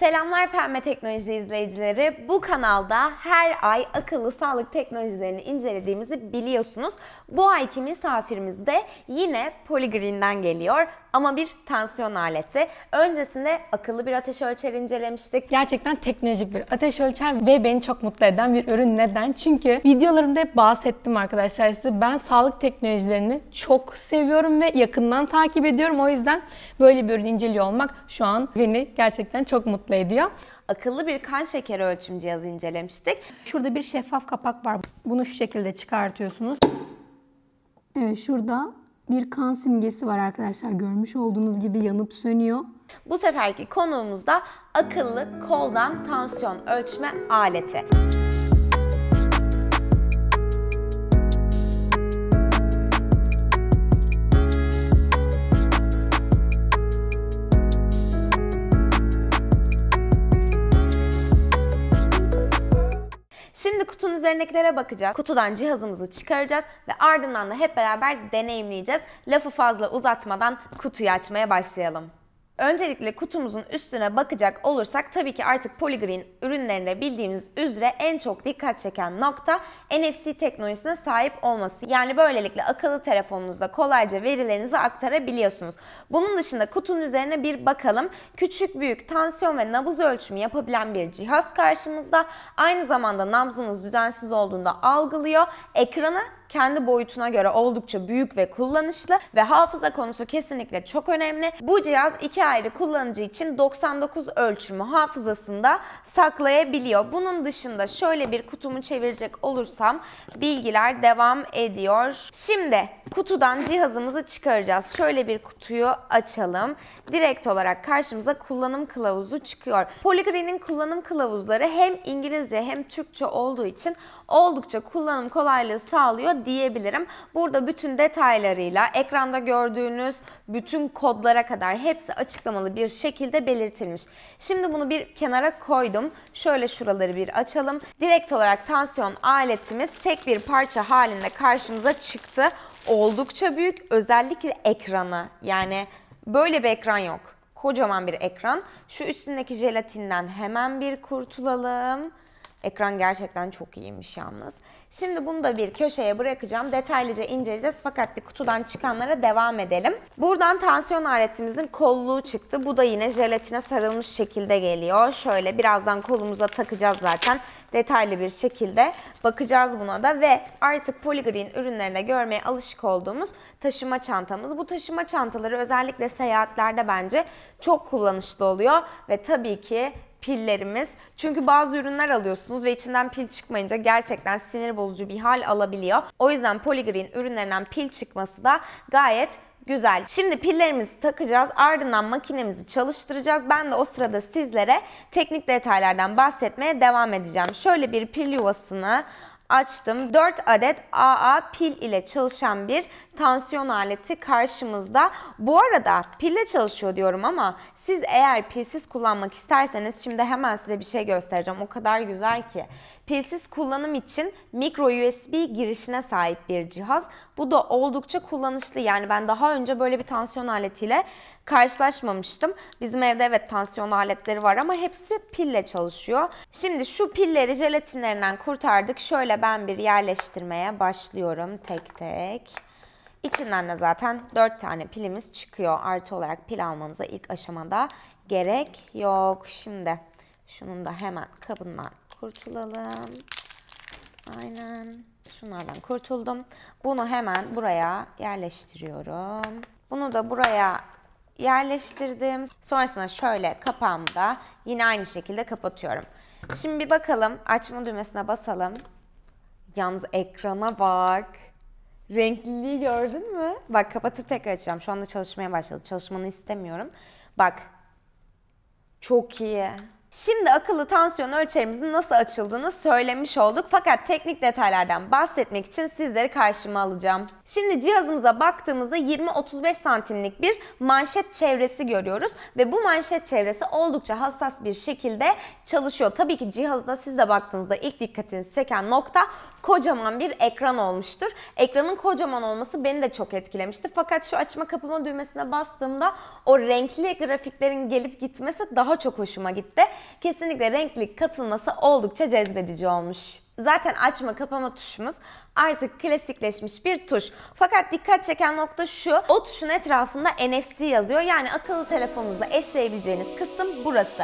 Selamlar Pembe Teknoloji izleyicileri. Bu kanalda her ay akıllı sağlık teknolojilerini incelediğimizi biliyorsunuz. Bu ayki misafirimiz de yine Poligreen'den geliyor ama bir tansiyon aleti. Öncesinde akıllı bir ateş ölçer incelemiştik. Gerçekten teknolojik bir ateş ölçer ve beni çok mutlu eden bir ürün. Neden? Çünkü videolarımda hep bahsettim arkadaşlar size. Ben sağlık teknolojilerini çok seviyorum ve yakından takip ediyorum. O yüzden böyle bir ürün inceliyor olmak şu an beni gerçekten çok mutlu mutlu ediyor. Akıllı bir kan şekeri ölçüm cihazı incelemiştik. Şurada bir şeffaf kapak var. Bunu şu şekilde çıkartıyorsunuz. Evet şurada bir kan simgesi var arkadaşlar. Görmüş olduğunuz gibi yanıp sönüyor. Bu seferki konuğumuz da akıllı koldan tansiyon ölçme aleti. üzerindekilere bakacağız. Kutudan cihazımızı çıkaracağız ve ardından da hep beraber deneyimleyeceğiz. Lafı fazla uzatmadan kutuyu açmaya başlayalım. Öncelikle kutumuzun üstüne bakacak olursak tabii ki artık Polygreen ürünlerinde bildiğimiz üzere en çok dikkat çeken nokta NFC teknolojisine sahip olması. Yani böylelikle akıllı telefonunuzda kolayca verilerinizi aktarabiliyorsunuz. Bunun dışında kutunun üzerine bir bakalım. Küçük büyük tansiyon ve nabız ölçümü yapabilen bir cihaz karşımızda. Aynı zamanda nabzınız düzensiz olduğunda algılıyor. Ekrana kendi boyutuna göre oldukça büyük ve kullanışlı ve hafıza konusu kesinlikle çok önemli. Bu cihaz iki ayrı kullanıcı için 99 ölçümü hafızasında saklayabiliyor. Bunun dışında şöyle bir kutumu çevirecek olursam bilgiler devam ediyor. Şimdi Kutudan cihazımızı çıkaracağız. Şöyle bir kutuyu açalım. Direkt olarak karşımıza kullanım kılavuzu çıkıyor. Polygreen'in kullanım kılavuzları hem İngilizce hem Türkçe olduğu için oldukça kullanım kolaylığı sağlıyor diyebilirim. Burada bütün detaylarıyla ekranda gördüğünüz bütün kodlara kadar hepsi açıklamalı bir şekilde belirtilmiş. Şimdi bunu bir kenara koydum. Şöyle şuraları bir açalım. Direkt olarak tansiyon aletimiz tek bir parça halinde karşımıza çıktı oldukça büyük. Özellikle ekranı yani böyle bir ekran yok. Kocaman bir ekran. Şu üstündeki jelatinden hemen bir kurtulalım. Ekran gerçekten çok iyiymiş yalnız. Şimdi bunu da bir köşeye bırakacağım. Detaylıca inceleyeceğiz fakat bir kutudan çıkanlara devam edelim. Buradan tansiyon aletimizin kolluğu çıktı. Bu da yine jelatine sarılmış şekilde geliyor. Şöyle birazdan kolumuza takacağız zaten detaylı bir şekilde bakacağız buna da ve artık Polygreen ürünlerine görmeye alışık olduğumuz taşıma çantamız. Bu taşıma çantaları özellikle seyahatlerde bence çok kullanışlı oluyor ve tabii ki pillerimiz. Çünkü bazı ürünler alıyorsunuz ve içinden pil çıkmayınca gerçekten sinir bozucu bir hal alabiliyor. O yüzden Polygreen ürünlerinden pil çıkması da gayet Güzel. Şimdi pillerimizi takacağız. Ardından makinemizi çalıştıracağız. Ben de o sırada sizlere teknik detaylardan bahsetmeye devam edeceğim. Şöyle bir pil yuvasını açtım. 4 adet AA pil ile çalışan bir tansiyon aleti karşımızda. Bu arada pille çalışıyor diyorum ama siz eğer pilsiz kullanmak isterseniz şimdi hemen size bir şey göstereceğim. O kadar güzel ki. Pilsiz kullanım için micro USB girişine sahip bir cihaz. Bu da oldukça kullanışlı. Yani ben daha önce böyle bir tansiyon aletiyle karşılaşmamıştım. Bizim evde evet tansiyon aletleri var ama hepsi pille çalışıyor. Şimdi şu pilleri jelatinlerinden kurtardık. Şöyle ben bir yerleştirmeye başlıyorum tek tek. İçinden de zaten 4 tane pilimiz çıkıyor. Artı olarak pil almanıza ilk aşamada gerek yok. Şimdi şunun da hemen kabından kurtulalım. Aynen. Şunlardan kurtuldum. Bunu hemen buraya yerleştiriyorum. Bunu da buraya yerleştirdim. Sonrasında şöyle kapağımda yine aynı şekilde kapatıyorum. Şimdi bir bakalım. Açma düğmesine basalım. Yalnız ekrana bak. Renkliliği gördün mü? Bak kapatıp tekrar açacağım. Şu anda çalışmaya başladı. Çalışmanı istemiyorum. Bak. Çok iyi. Şimdi akıllı tansiyon ölçerimizin nasıl açıldığını söylemiş olduk fakat teknik detaylardan bahsetmek için sizleri karşıma alacağım. Şimdi cihazımıza baktığımızda 20-35 santimlik bir manşet çevresi görüyoruz ve bu manşet çevresi oldukça hassas bir şekilde çalışıyor. Tabii ki cihazda siz de baktığınızda ilk dikkatinizi çeken nokta kocaman bir ekran olmuştur. Ekranın kocaman olması beni de çok etkilemişti. Fakat şu açma kapama düğmesine bastığımda o renkli grafiklerin gelip gitmesi daha çok hoşuma gitti kesinlikle renklilik katılması oldukça cezbedici olmuş. Zaten açma kapama tuşumuz artık klasikleşmiş bir tuş. Fakat dikkat çeken nokta şu, o tuşun etrafında NFC yazıyor. Yani akıllı telefonunuzla eşleyebileceğiniz kısım burası.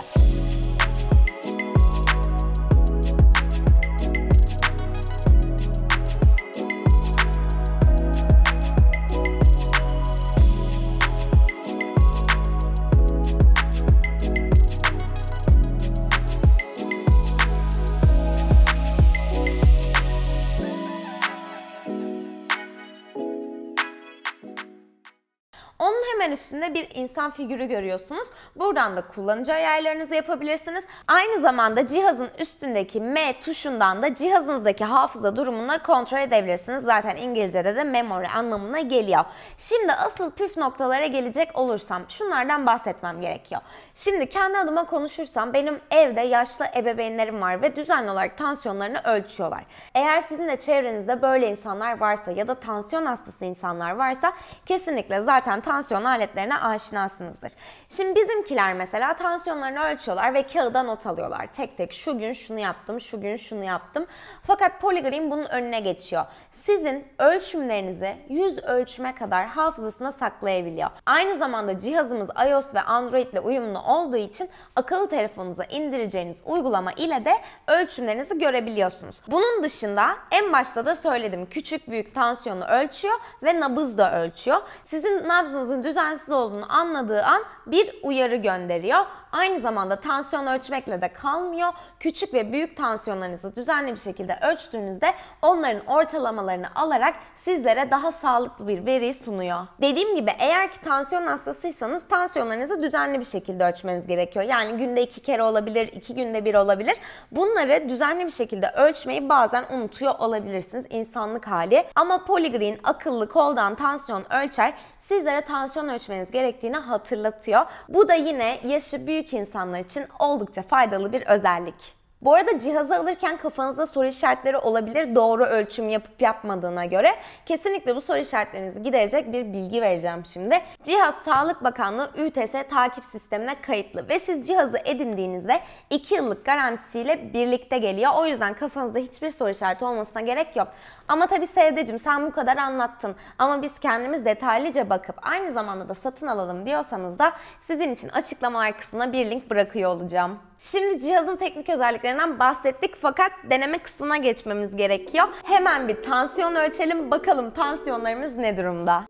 Onun hemen üstünde bir insan figürü görüyorsunuz. Buradan da kullanıcı ayarlarınızı yapabilirsiniz. Aynı zamanda cihazın üstündeki M tuşundan da cihazınızdaki hafıza durumunu kontrol edebilirsiniz. Zaten İngilizce'de de memory anlamına geliyor. Şimdi asıl püf noktalara gelecek olursam şunlardan bahsetmem gerekiyor. Şimdi kendi adıma konuşursam benim evde yaşlı ebeveynlerim var ve düzenli olarak tansiyonlarını ölçüyorlar. Eğer sizin de çevrenizde böyle insanlar varsa ya da tansiyon hastası insanlar varsa kesinlikle zaten tansiyon tansiyon aletlerine aşinasınızdır. Şimdi bizimkiler mesela tansiyonlarını ölçüyorlar ve kağıda not alıyorlar. Tek tek şu gün şunu yaptım, şu gün şunu yaptım. Fakat poligreen bunun önüne geçiyor. Sizin ölçümlerinizi yüz ölçüme kadar hafızasına saklayabiliyor. Aynı zamanda cihazımız iOS ve Android ile uyumlu olduğu için akıllı telefonunuza indireceğiniz uygulama ile de ölçümlerinizi görebiliyorsunuz. Bunun dışında en başta da söyledim küçük büyük tansiyonu ölçüyor ve nabız da ölçüyor. Sizin nabzınız nabzınızın düzensiz olduğunu anladığı an bir uyarı gönderiyor. Aynı zamanda tansiyon ölçmekle de kalmıyor. Küçük ve büyük tansiyonlarınızı düzenli bir şekilde ölçtüğünüzde onların ortalamalarını alarak sizlere daha sağlıklı bir veri sunuyor. Dediğim gibi eğer ki tansiyon hastasıysanız tansiyonlarınızı düzenli bir şekilde ölçmeniz gerekiyor. Yani günde iki kere olabilir, iki günde bir olabilir. Bunları düzenli bir şekilde ölçmeyi bazen unutuyor olabilirsiniz insanlık hali. Ama Polygreen akıllı koldan tansiyon ölçer sizlere tansiyon ölçmeniz gerektiğini hatırlatıyor. Bu da yine yaşı büyük insanlar için oldukça faydalı bir özellik. Bu arada cihazı alırken kafanızda soru işaretleri olabilir doğru ölçüm yapıp yapmadığına göre. Kesinlikle bu soru işaretlerinizi giderecek bir bilgi vereceğim şimdi. Cihaz Sağlık Bakanlığı ÜTS takip sistemine kayıtlı ve siz cihazı edindiğinizde 2 yıllık garantisiyle birlikte geliyor. O yüzden kafanızda hiçbir soru işareti olmasına gerek yok. Ama tabii sevdeciğim sen bu kadar anlattın ama biz kendimiz detaylıca bakıp aynı zamanda da satın alalım diyorsanız da sizin için açıklama kısmına bir link bırakıyor olacağım. Şimdi cihazın teknik özellikleri özelliklerinden bahsettik fakat deneme kısmına geçmemiz gerekiyor. Hemen bir tansiyon ölçelim bakalım tansiyonlarımız ne durumda.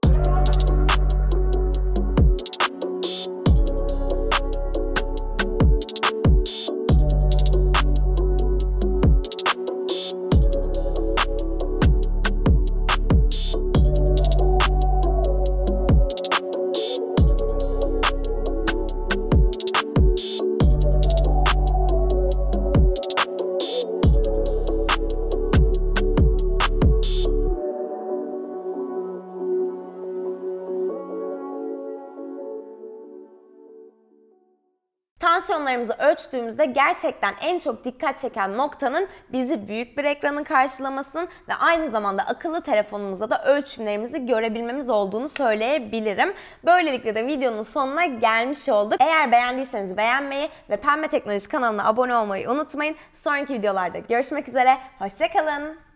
Tansiyonlarımızı ölçtüğümüzde gerçekten en çok dikkat çeken noktanın bizi büyük bir ekranın karşılamasının ve aynı zamanda akıllı telefonumuzda da ölçümlerimizi görebilmemiz olduğunu söyleyebilirim. Böylelikle de videonun sonuna gelmiş olduk. Eğer beğendiyseniz beğenmeyi ve Pembe Teknoloji kanalına abone olmayı unutmayın. Sonraki videolarda görüşmek üzere. Hoşçakalın.